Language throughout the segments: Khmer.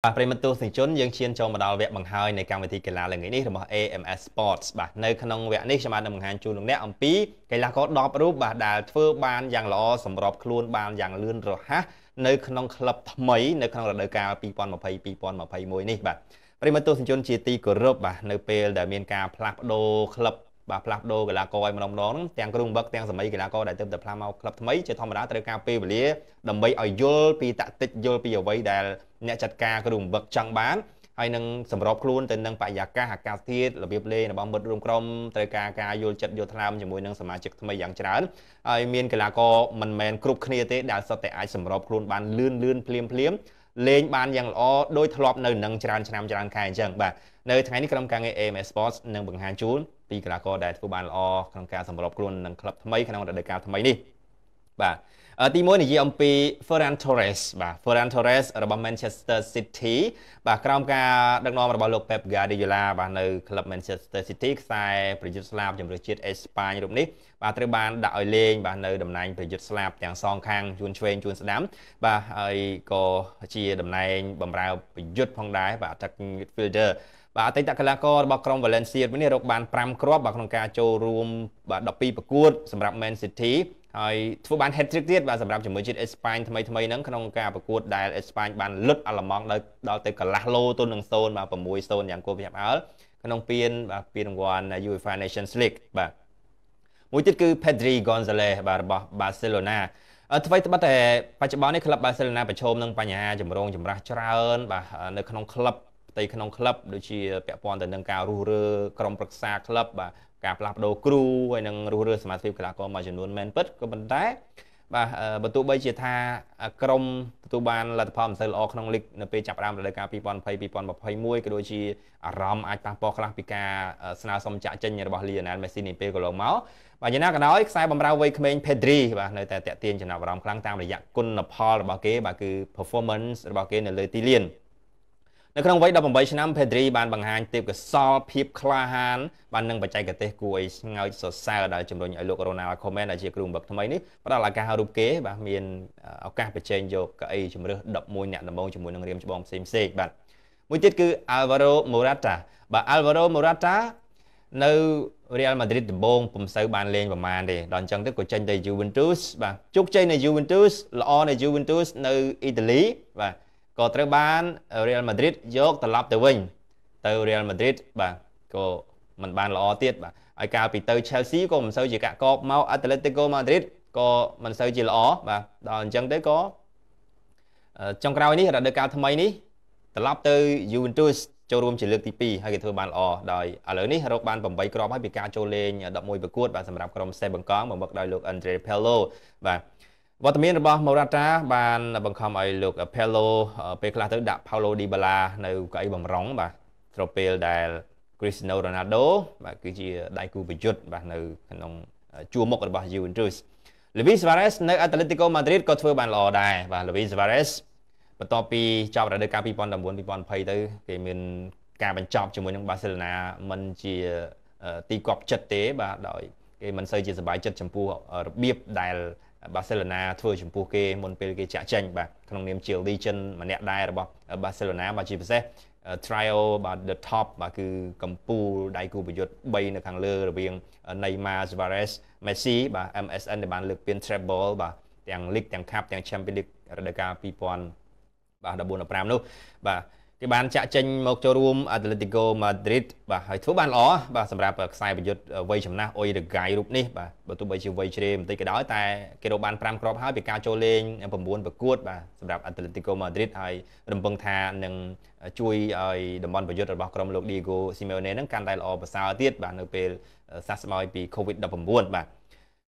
បាទប្រិមត្តទស្សនិកជនយើងឈានចូលមកដល់វគ្គបង្ហើយនៃកម្មវិធីកីឡាល្ងាចនេះរបស់ AMS Sports បាទនៅក្នុងវគ្គនេះខ្ញុំបាននឹងបង្ហាញជូនលោកអ្នកអំពីកីឡាករ10រូបបាទដែលធ្វើបានយ៉ាងល្អសម្របខ្លួនបានយ៉ាងលឿនរហ័សនៅក្នុងក្លឹបថ្មីនៅក្នុងរដូវកាល2020 2021នេះបាទប្រិមត្តទស្សនិកជនជាទីគោរពបាទនៅពេលដែលមានការផ្លាស់ប្ដូរក្លឹបបាទផ្លាស់ប្ដូរកីឡាករឲ្យម្ដងម្ដងហ្នឹងទាំងគ្រូបង្វឹកទាំងសម័យកីឡាករដែលទៅតែផ្លាស់មកក្លឹបថ្មីជាធម្មតាត្រូវការពេលវេលាដើម្បីឲ្យយល់ពីតាក់ទិចយល់ពីអ្វីដែល អ្នកចាត់ការគ្រូបង្វឹកចង់បានហើយនឹងសម្របខ្លួន ទៅនឹងបរិយាកាសអាកាសធាតុរបៀបលេងរបស់មិត្តរួមក្រុមត្រូវការការយល់ចិត្តយល់ថ្លើមជាមួយនឹងសមាជិកថ្មីយ៉ាងច្រើនហើយមានកីឡាករមិនមែនគ្រប់គ្នាទេដែលសុទ្ធតែអាចសម្របខ្លួនបានលឿនលឿនភ្លាមភ្លាមលេងបានយ៉ាងល្អដោយធ្លាប់នៅនឹងច្រើនឆ្នាំច្រើនខែអញ្ចឹងបាទនៅថ្ងៃនេះក្រុមការងារ AM Sports នឹងបង្ហាញជូនពីកីឡាករដែលធ្វើបានល្អក្នុងការសម្របខ្លួននឹងក្លឹបថ្មីក្នុងរដូវកាលថ្មីនេះបាទទី1និយាយអំពី Ferran Torres បាទ Ferran Torres របស់ Manchester City បាទក្រោមការដឹកនាំរបស់លោក Pep Guardiola បាទនៅក្លឹប Manchester City ខ្សែប្រយុទ្ធស្លាបជម្រើសជាតិអេស្ប៉ាញរូបនេះ បាទត្រូវបានដាក់ឲ្យលេងបាទនៅតំណែង ប្រយុទ្ធស្លាបទាំងសងខាងជួនឆ្វេងជួនស្ដាំបាទហើយក៏ជាតំណែងបម្រើប្រយុទ្ធផងដែរបាទ attacking midfielder បាទអតីតកីឡាកររបស់ក្រុម Valencia នេះរកបាន5គ្រាប់បាទក្នុងការចូលរួមបាទ12ប្រកួតសម្រាប់ Man City ហើយធ្វើបាន hat trick ទៀតបាទសម្រាប់ជាមួយជាតិអេស្ប៉ាញថ្មីថ្មីហ្នឹងក្នុងការប្រកួតដែលអេស្ប៉ាញបានលុតអាល្លឺម៉ង់ដល់ដល់ទៅកន្លះឡូទល់នឹង0បាទ6-0យ៉ាងគួរព្រួយផ្អើលក្នុងពានបាទពានរង្វាន់ UEFA Nations League បាទមួយទៀតគឺ Pedri Gonzalez បាទរបស់ Barcelona អ្វីត្បិតតែបច្ចុប្បន្ននេះក្លឹប Barcelona ប្រឈមនឹងបញ្ហាចម្រូងចម្រាសច្រើនបាទនៅក្នុងក្លឹបផ្ទៃក្នុងក្លឹបដូចជាពាក់ព័ន្ធទៅនឹងការរុះរើក្រុមប្រឹក្សាក្លឹបបាទការផ្លាស់ប្ដូរគ្រូហើយនឹងរុះរើសមាជិកកីឡាករមួយចំនួនមែនពិតក៏ប៉ុន្តែបាទបើទោះបីជាថា ក្រមទទួលបានលទ្ធផលមិនសូវល្អក្នុងលីកនៅពេលចាប់ផ្ដើមរដូវកាល2020 2021ក៏ដូចជាអារម្មណ៍អាចប៉ះពាល់ខ្លះពីការស្នើសុំចាក់ចេញរបស់លីយ៉ូណែលមេស៊ីនាពេលកន្លងមកបាទយ៉ាងណាក៏ដោយខ្សែបំរើវ័យក្មេង Pedri បាទនៅតែតាក់ទាញចំណាប់អារម្មណ៍ខ្លាំងតាមរយៈគុណផលរបស់គេបាទគឺ performance របស់គេនៅលើទីលាននៅក្នុងវ័យ18ឆ្នាំភេត្រីបានបង្ហាញទេពកោសល្យភាពក្លាហានបាននឹងបច្ចេកទេសគួរឲ្យស្ងើចសរសើរដែលជំរុញឲ្យលោករ៉ូណាល់ខូមែនដែលជាគ្រូបង្វឹកថ្មីនេះផ្ដល់ឱកាសរូបគេបាទមានឱកាសប្រជែងយកកៅអីជំរើស11អ្នកដំបូងជាមួយនឹងរៀមច្បងផ្សេងផ្សេងបាទមួយទៀតគឺ Alvaro Morata បាទ Alvaro Morata នៅ Real Madrid ដំបូងពុំសូវបានលេងប្រមាណទេដល់អញ្ចឹងទៅក៏ចេញទៅ Juventus បាទជោគជ័យនៅ Juventus ល្អនៅ Juventus នៅអ៊ីតាលីបាទក៏ត្រូវបាន Real Madrid យកត្រឡប់ទៅវិញទៅ Real Madrid បាទក៏មិនបានល្អទៀតបាទហើយកាលពីទៅ Chelsea ក៏មិនសូវជាកាក់កបមក Atletico Madrid ក៏មិនសូវជាល្អបាទដល់អញ្ចឹងទៅក៏ចុងក្រោយនេះរដូវកាលថ្មីនេះត្រឡប់ទៅ Juventus ចូលរួមជាលើកទី2ហើយគេធ្វើបានល្អដោយឥឡូវនេះរកបាន8គ្រាប់ហើយពីការចូលលេង11ប្រកួតបាទសម្រាប់ក្រុមសេបង្កងមកមកដោយលោក Andre Pello បាទវត្តមានរបស់ម៉ូរ៉ាតា បានបង្ខំឲ្យលោក Pelo ពេលខ្លះទៅដាក់ Paulo Dybala នៅកៅអីបំរុងបាទស្របពេលដែល Cristiano Ronaldo បាទគឺជាដៃគូប្រយុទ្ធបាទនៅក្នុងជួរមុខរបស់ Juventus Luis Suarez នៅ Atletico Madrid ក៏ធ្វើបានល្អដែរបាទ Luis Suarez បន្ទាប់ពីចប់រដូវកាល2019 2020ទៅគេមានការបញ្ចប់ជាមួយនឹង Barcelona មិនជាទីគាប់ចិត្តទេបាទដោយគេមិនសូវជាសប្បាយចិត្តចំពោះរបៀបដែលបាសេឡូណាធ្វើចំពោះគេមុនពេលគេចាក់ចេញបាទក្នុងនាមជា legend ម្នាក់ដែររបស់បាសេឡូណាបាទជាពិសេស trial បាទ the top បាទគឺកម្ពូលដៃគូប្រយុទ្ធ3នៅខាងលើរវាង Neymar Suarez Messi បាទ MSN ដែលបានលើកពាន treble បាទទាំង league ទាំង cup ទាំង Champions League រដូវកាល2000បាទ14 15នោះបាទគេបានចាក់ចេញមកចូលរួម Atletico Madrid បាទហើយធ្វើបានល្អបាទសម្រាប់ខ្សែប្រយុទ្ធវ័យចំណាស់អុយរកាយរូបនេះបាទបើទោះបីជាវ័យជ្រេបន្តិចក៏ដោយតែគេរកបាន5គ្រាប់ហើយពីការចូលលេង9ប្រកួតបាទសម្រាប់ Atletico Madrid ហើយរំពឹងថានឹងជួយឲ្យតំបន់ប្រយុទ្ធរបស់ក្រុមលោក Diego Simeone នឹងកាន់តែល្អប្រសើរទៀតបាទនៅពេលសះស្បើយពី COVID-19 បាទ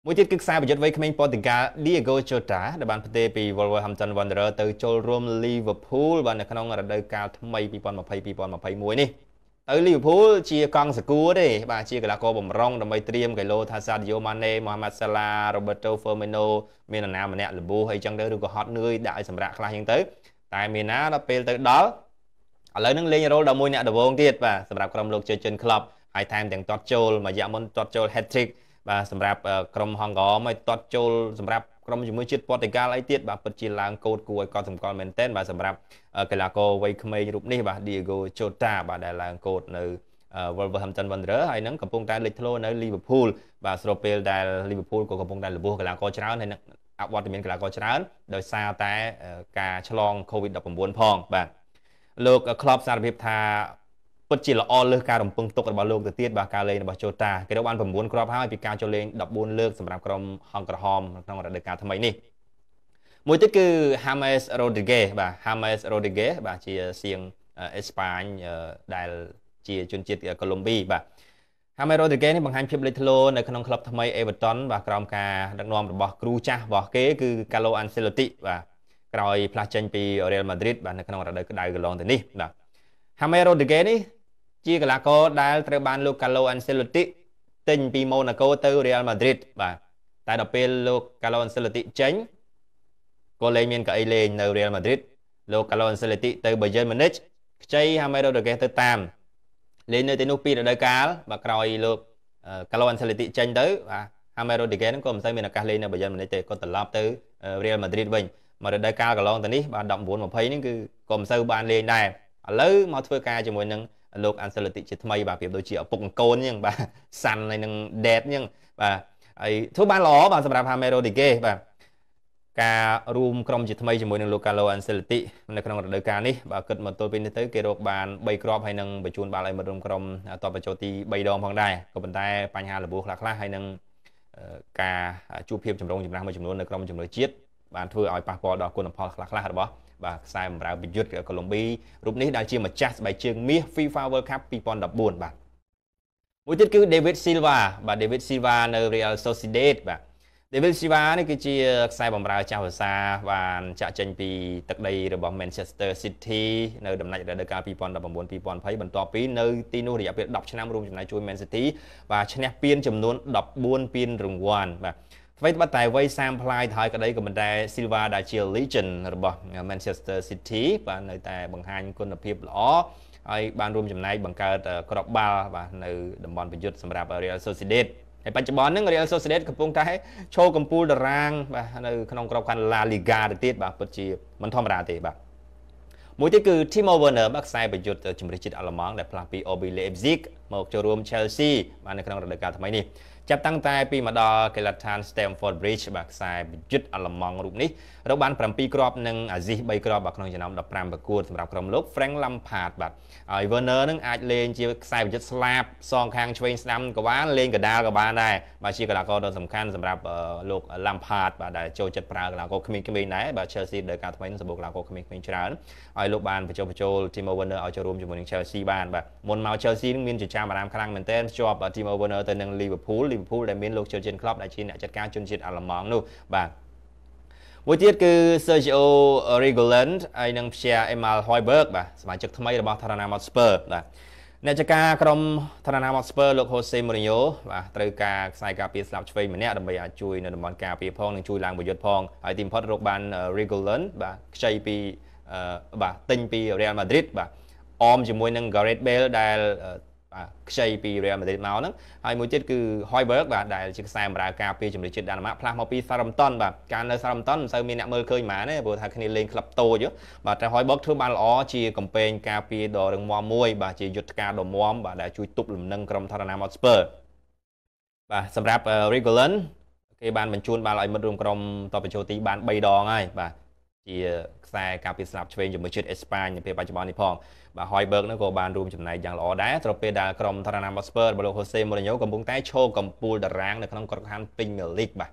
មួយទៀតគឺខ្សែប្រយុទ្ធវ័យក្មេងប៉ូទុយហ្គាល់ Diego Jota ដែលបានផ្ទេរពី Wolverhampton Wanderers ទៅចូលរួម Liverpool បាននៅក្នុងរដូវកាលថ្មី2020-2021នេះទៅ Liverpool ជាកង់សកួរទេបាទជាកីឡាករបំរុងដើម្បីត្រៀមកីឡូថា Sadio Mane Mohamed Salah Roberto Firmino មាននរណាម្នាក់លម្អហើយចឹងទៅឬក៏ហត់នឿយដាក់ឲ្យសម្រាកខ្លះចឹងទៅតែមានណាដល់ពេលទៅដល់ឥឡូវនឹងលេងរ៉ូលដល់មួយអ្នកដវងទៀតបាទសម្រាប់ក្រុមលោកជើចិនក្លបហើយថែមទាំងតតចូលមួយរយៈមុនតតចូល hat trick បាទសម្រាប់ក្រុមហង្កមឲ្យតាត់ចូលសម្រាប់ក្រុមជាមួយជាតិព័រទុយហ្គាល់អីទៀតបាទពិតជាឡើងកោតគួរឲ្យកត់សម្គាល់មែនទែនបាទសម្រាប់កីឡាករវ័យក្មេងរូបនេះបាទ Diego Jota បាទដែលឡើងកោតនៅ Wolverhampton Wanderers ហើយនឹងកំពុងតែលេចធ្លោនៅ Liverpool បាទស្របពេលដែល Liverpool ក៏កំពុងតែលបោះកីឡាករច្រើនហើយនឹងអវត្តមានកីឡាករច្រើនដោយសារតែការឆ្លង COVID-19 ផងបាទលោកក្លបសារភាពថាពិតជាល្អលើសការរំពឹងទុករបស់លោកទៅទៀតបាទការលេងរបស់ចូតាគេរកបាន9គ្រាប់ហើយពីការចូលលេង14លើកសម្រាប់ក្រុមហង្ក្រហមក្នុងរដូវកាលថ្មីនេះមួយទៀតគឺ James Rodriguez បាទ James Rodriguez បាទជាសៀងអេស្ប៉ាញដែលជាជនជាតិកូឡុំប៊ីបាទ James Rodriguez នេះបង្ហាញភាពលេចធ្លោនៅក្នុងក្លឹបថ្មី Everton បាទក្រោមការដឹកនាំរបស់គ្រូចាស់របស់គេគឺ Carlo Ancelotti បាទក្រោយផ្លាស់ចេញពី Real Madrid បាទនៅក្នុងរដូវក្តៅកន្លងទៅនេះបាទ James Rodriguez នេះជាកីឡាករដែលត្រូវបានលោកកាឡូអានសេឡូទីទិញពីម៉ូណាកូទៅ Real Madrid បាទតែដល់ពេលលោកកាឡូអានសេឡូទីចេញក៏លែងមានកៅអីលេងនៅ Real Madrid លោកកាឡូអានសេឡូទីទៅ Bayern Munich ខ្ចី James Rodriguez ទៅតាមលេងនៅទីនោះពីរដូវកាលបាទក្រោយលោកកាឡូអានសេឡូទីចេញទៅបាទ James Rodriguez ហ្នឹងក៏មិនសូវមានឱកាសលេងនៅ Bayern Munich ទេគាត់ត្រឡប់ទៅ Real Madrid វិញមករដូវកាលកន្លងទៅនេះបាទ19 20ហ្នឹងគឺក៏មិនសូវបានលេងដែរឥឡូវមកធ្វើការជាមួយនឹងលោកអានសិលតិជាថ្មីបាទប្រៀបដូចជាឪពុកកូនអញ្ចឹងបាទសាន់ហើយនឹង dad អញ្ចឹងបាទហើយធ្វើបានល្អបាទសម្រាប់ Hamero de Gay បាទការរួមក្រុមជាថ្មីជាមួយនឹង Localo Ancelotti នៅក្នុងរដូវកាលនេះបើគិតមកទល់ពេលនេះទៅគេរកបាន3គ្រាប់ហើយនឹងបញ្ជូនបាល់ឲ្យមករួមក្រុមតបបញ្ចូលទី3ដងផងដែរក៏ប៉ុន្តែបញ្ហារបួសខ្លះខ្លះហើយនឹងការជួបភាពចម្រូងចម្រាសមួយចំនួននៅក្រុមជំនឿជាតិបានធ្វើឲ្យប៉ះពាល់ដល់គុណផលខ្លះខ្លះរបស់បាទខ្សែបម្រើប្រយុទ្ធកូឡុំប៊ីរូបនេះដែលជាម្ចាស់ស្បែកជើងមាស FIFA World Cup 2014បាទមួយទៀតគឺ David Silva បាទ David Silva នៅ Real Sociedad បាទ David Silva នេះគឺជាខ្សែបម្រើចាស់ភាសា បាន ចាក់ចេញពីទឹកដីរបស់ Manchester City នៅដំណាច់រដូវកាល2019-2020បន្ទាប់ពីនៅទីនោះរយៈពេល10ឆ្នាំរួមចំណែកជួយ Man City បាទឈ្នះពានចំនួន14ពានរង្វាន់បាទអ្វីត្បិតតែវ័យ30ប្លាយទៅហើយក្តីក៏មិនដែល Silva ដែលជា Legend របស់ Manchester City បាទនៅតែបង្ហាញគុណភាពល្អហើយបានរួមចំណែកបង្កើតក្របបាល់បាទនៅតំបន់ប្រយុទ្ធសម្រាប់ Real Sociedad ហើយបច្ចុប្បន្នហ្នឹង Real Sociedad កំពុងតែឈរកំពូលតារាងបាទនៅ ក្នុងក្របខ័ណ្ឌ La Liga ទៅទៀតបាទពិតជាមិនធម្មតាទេបាទមួយទៀតគឺ Timo Werner បាទខ្សែប្រយុទ្ធជំនឿជាតិអាល្លឺម៉ង់ដែលផ្លាស់ពី OB Leipzig មកចូលរួម Chelsea បាននៅក្នុងរដូវកាលថ្មីនេះចាប់តាំងតែពីមកដល់កីឡដ្ឋាន Stamford Bridge បាទខ្សែប្រយុទ្ធអាល្លឺម៉ង់រូបនេះរកបាន7គ្រាប់និងអាស៊ីស3គ្រាប់បាទក្នុងចំណោម15ប្រកួតសម្រាប់ក្រុមលោក Frank Lampard បាទហើយ Werner នឹងអាចលេងជាខ្សែប្រយុទ្ធស្លាប សងខាងឆ្វេងស្ដាំក៏បានលេងកដាលក៏បានដែរបាទជាកីឡាករដ៏សំខាន់សម្រាប់លោក Lampard បាទដែលចូលចិត្តប្រើកីឡាករក្មេងៗដែរបាទ Chelsea ដែលការថ្មីនឹងសម្បូរកីឡាករក្មេងៗច្រើនហើយលោកបានបញ្ចុះបញ្ចូល Timo Werner ឲ្យចូលរួមជាមួយនឹង Chelsea បានបាទមុនមក Chelsea នឹងមានចិញ្ចើមការបារម្ភខ្លាំងមែនទែនភ្ជាប់ Timo Werner ទៅនឹង Liverpool Liverpool ដែលមានលោក Jurgen Klopp ដែលជាអ្នកចាត់ការជនជាតិអាល្លឺម៉ង់នោះបាទមួយទៀតគឺ Sergio Reguilon ហើយនិង Pierre Emil Højbjerg បាទសមាជិកថ្មីរបស់ Tottenham Hotspur បាទអ្នកចាការក្រុម Tottenham Hotspur លោក Jose Mourinho បាទត្រូវការខ្សែការពារស្លាប់ឆ្វេងម្នាក់ដើម្បីអាចជួយនៅតំបន់ការពារផងនិងជួយឡើងប្រយុទ្ធផងហើយទីបំផុតរកបាន Reguilon បាទខ្ចីពីបាទទិញពី Real Madrid បាទអមជាមួយនឹង Gareth Bale ដែលបាទខ្ចីពី Real Madrid មកហ្នឹងហើយមួយទៀតគឺ Hoiberg បាទដែលជាខ្សែបម្រើការពីជំនឿជាតិដាណម៉ាកផ្លាស់មកពី Southampton បាទកាលនៅ Southampton មិនសូវមានអ្នកមើលឃើញប៉ុន្មានទេព្រោះថាគ្នាលេងក្លឹបតូចបាទតែ Hoiberg ធ្វើបានល្អជាកំពែងការពីដ៏រឹងមាំមួយ បាទជាយុទ្ធការដ៏មាំបាទដែលជួយទប់លំនឹងក្រុម Tottenham Hotspur បាទសម្រាប់ Regulan គេបានបញ្ជូនបាល់ឲ្យមិត្តរួមក្រុមតបបញ្ចូលទីបាន3ដងហើយបាទជាខ្សែការពារស្លាប់ឆ្វេងជាមួយជាតិអេស្ប៉ាញនៅពេលបច្ចុប្បន្ននេះផងបាទ Hoiberg នោះក៏បានរួមចំណែកយ៉ាងល្អដែរត្រូវពេលដែលក្រុម Tottenham Hotspur របស់លោក Jose Mourinho កំពុងតែឈរកំពូលតារាងនៅក្នុងក្របខ័ណ្ឌ Premier League បាទ